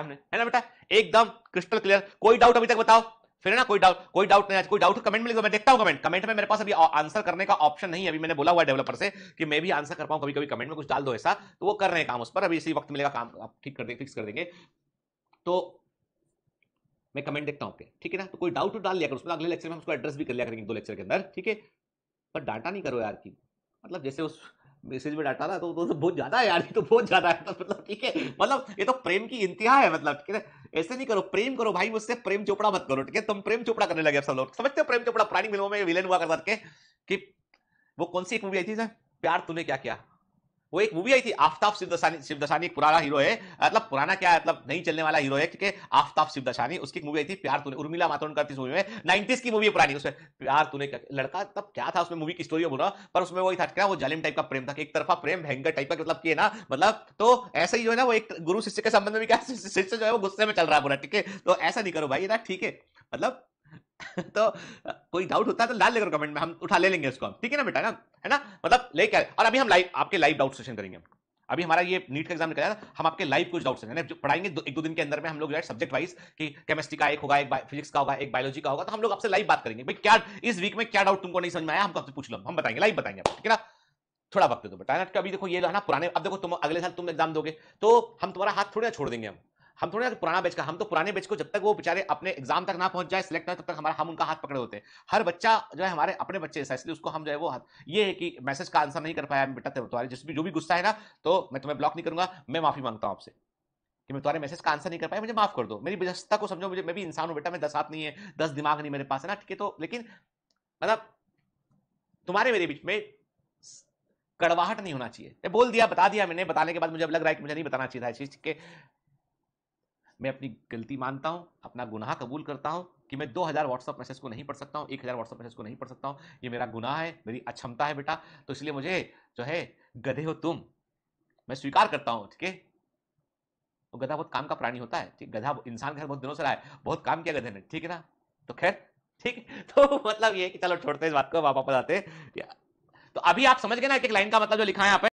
सामने है ना बेटा एकदम क्रिस्टल क्लियर कोई डाउट अभी तक बताओ फिर है ना कोई डाउट कोई डाउट नहीं आज कोई डाउट कमेंट में लिखो मैं देखता हूँ कमेंट कमेंट में मेरे पास अभी आंसर करने का ऑप्शन नहीं है अभी मैंने बोला हुआ डेवलपर से कि मैं भी आंसर कर पाऊँ कभी कभी कमेंट में कुछ डाल दो ऐसा तो वो कर रहे हैं काम उस पर अभी इसी वक्त मिलेगा काम आप ठीक कर देंगे फिक्स कर देंगे तो मैं कमेंट देखता हूँ ठीक है ना तो कोई डाउट तो डाल लिया कर उसमें अगले लेक्चर में हम उसको एड्रेस भी कर लिया करेंगे दो लेक्चर के अंदर ठीक है पर डाटा नहीं करो यार की मतलब जैसे उस मैसेज में डाटा था तो, तो, तो बहुत ज़्यादा है यार ये तो बहुत ज़्यादा है तो मतलब ठीक है मतलब ये तो प्रेम की इंतहा है मतलब ठीक है ऐसे नहीं करो प्रेम करो भाई मुझसे प्रेम चोपड़ा मत करो ठीक है तुम प्रेम चोपड़ा करने लगे सब लोग समझते हो प्रेम चोपड़ा प्राणी फिल्मों में विलेन हुआ करके के कि वो कौन सी एक मूवी आई थी सर प्यार तूने क्या किया वो एक मूवी आई थी आफ्ताब शिवदशानी शिवदशानी एक पुराना हीरो है मतलब पुराना क्या है मतलब नहीं चलने वाला हीरो है ठीक है आफ्ताब शिवदशानी उसकी मूवी आई थी प्यार तूने उर्मिला मातोंडकर थी मूवी में नाइन्टीज की मूवी पुरानी उसमें प्यार तूने लड़का तब क्या था उसमें मूवी की स्टोरी बोल रहा पर उसमें वही था क्या वो जालिम टाइप का प्रेम था एक तरफा प्रेम भयंकर टाइप का मतलब किए ना मतलब तो ऐसा ही जो है ना वो एक गुरु शिष्य के संबंध में क्या शिष्य जो है वो गुस्से में चल रहा है पूरा ठीक है तो ऐसा नहीं करो भाई ना ठीक है मतलब तो कोई डाउट होता है तो लाल लेकर कमेंट में हम उठा ले लेंगे उसको ठीक है ना बेटा ना है ना मतलब लेके और अभी हम लाइव आपके लाइव डाउट सेशन करेंगे अभी हमारा ये नीट का एग्जाम निकला था हम आपके लाइव कुछ डाउट्स हैं जो पढ़ाएंगे दो, एक दो दिन के अंदर में हम लोग जो है सब्जेक्ट वाइज कि केमिस्ट्री का एक होगा एक फिजिक्स का होगा एक बायोलॉजी का होगा तो हम लोग आपसे लाइव बात करेंगे भाई क्या इस वीक में क्या डाउट तुमको नहीं समझ में आया हमको आपसे पूछ लो हम बताएंगे लाइव बताएंगे ठीक है ना थोड़ा वक्त दो बेटा ना तो अभी देखो ये ना पुराने अब देखो तुम अगले साल तुम एग्जाम दोगे तो हम तुम्हारा हाथ थोड़ा छोड़ देंगे हम हम थोड़ा तो पुराना बैच का हम तो पुराने बैच को जब तक वो बेचारे अपने एग्जाम तक ना पहुंच जाए सिलेक्ट ना तब तक हमारा हम उनका हाथ पकड़े होते हर बच्चा जो है हमारे अपने बच्चे जैसा इसलिए उसको हम जो है वो ये है कि मैसेज का आंसर नहीं कर पाया बेटा तुम्हारे जिस भी जो भी गुस्सा है ना तो मैं तुम्हें ब्लॉक नहीं करूंगा मैं माफी मांगता हूँ आपसे कि मैं तुम्हारे मैसेज का आंसर नहीं कर पाया मुझे माफ कर दो मेरी व्यस्तता को समझो मुझे मैं भी इंसान हूँ बेटा मैं दस हाथ नहीं है दस दिमाग नहीं मेरे पास है ना ठीक है तो लेकिन मतलब तुम्हारे मेरे बीच में कड़वाहट नहीं होना चाहिए बोल दिया बता दिया मैंने बताने के बाद मुझे अब लग रहा है कि मुझे नहीं बताना चाहिए था चीज के मैं अपनी गलती मानता हूँ अपना गुनाह कबूल करता हूँ कि मैं 2000 हज़ार व्हाट्सअप मैसेज को नहीं पढ़ सकता हूँ 1000 व्हाट्सअप मैसेज को नहीं पढ़ सकता हूँ ये मेरा गुनाह है मेरी अक्षमता है बेटा तो इसलिए मुझे जो है गधे हो तुम मैं स्वीकार करता हूँ ठीक है वो गधा बहुत काम का प्राणी होता है ठीक गधा इंसान के साथ बहुत दिनों से रहा है बहुत काम किया गधे ने ठीक है ना तो खैर ठीक तो मतलब ये कि चलो छोड़ते इस बात को वापस आते तो अभी आप समझ गए ना एक एक लाइन का मतलब जो लिखा है यहाँ पे